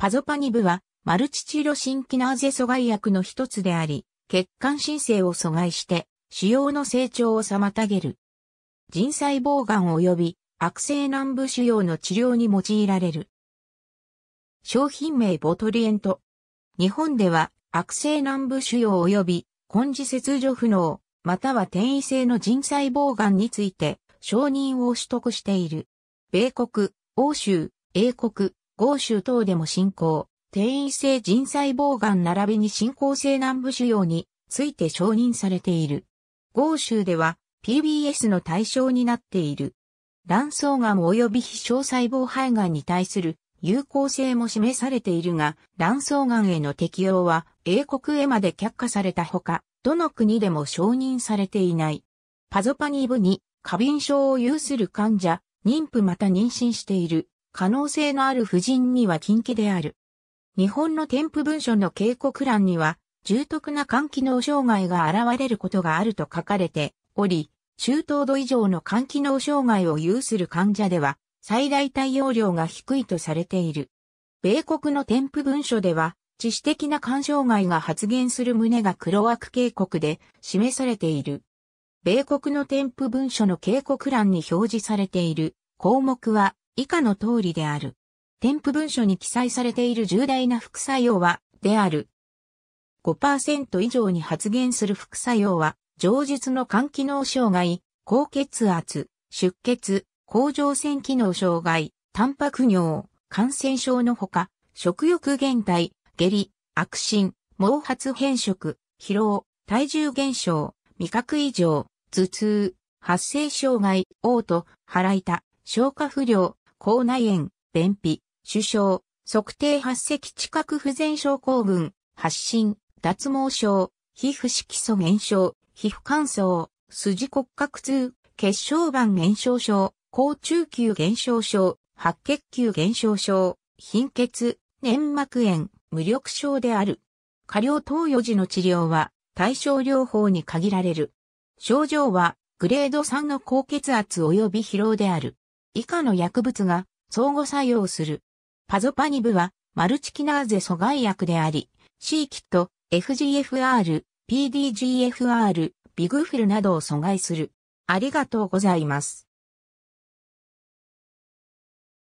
パゾパニブは、マルチチロシンキナーゼ阻害薬の一つであり、血管新生を阻害して、腫瘍の成長を妨げる。腎細胞癌及び悪性軟部腫瘍の治療に用いられる。商品名ボトリエント。日本では悪性軟部腫瘍及び根治切除不能、または転移性の腎細胞癌について承認を取得している。米国、欧州、英国、豪州等でも進行、定位性腎細胞がん並びに進行性南部腫瘍について承認されている。豪州では PBS の対象になっている。卵巣がん及び非小細胞肺がんに対する有効性も示されているが、卵巣がんへの適用は英国へまで却下されたほか、どの国でも承認されていない。パゾパニーブに過敏症を有する患者、妊婦また妊娠している可能性のある婦人には禁忌である。日本の添付文書の警告欄には、重篤な肝機能障害が現れることがあると書かれており、中等度以上の肝機能障害を有する患者では、最大対応量が低いとされている。米国の添付文書では、致死的な肝障害が発現する旨が黒枠警告で示されている。米国の添付文書の警告欄に表示されている項目は以下の通りである。添付文書に記載されている重大な副作用は、である。5%以上に発現する副作用は、上述の肝機能障害、高血圧、出血、甲状腺機能障害、タンパク尿、感染症のほか、食欲減退、下痢、悪心、毛髪変色、疲労、体重減少、味覚異常、頭痛、発声障害、嘔吐、腹痛、消化不良、口内炎、便秘、首相、測定発石知覚不全症候群、発疹、脱毛症、皮膚色素減少、皮膚乾燥、筋骨格痛、血小板減少症、高中級減少症、白血球減少症、貧血、粘膜炎、無力症である。過量投与時の治療は対症療法に限られる。症状はグレード3の高血圧及び疲労である。以下の薬物が相互作用する。パゾパニブはマルチキナーゼ阻害薬であり、C キット、FGFR、PDGFR、ビグフィルなどを阻害する。ありがとうございます。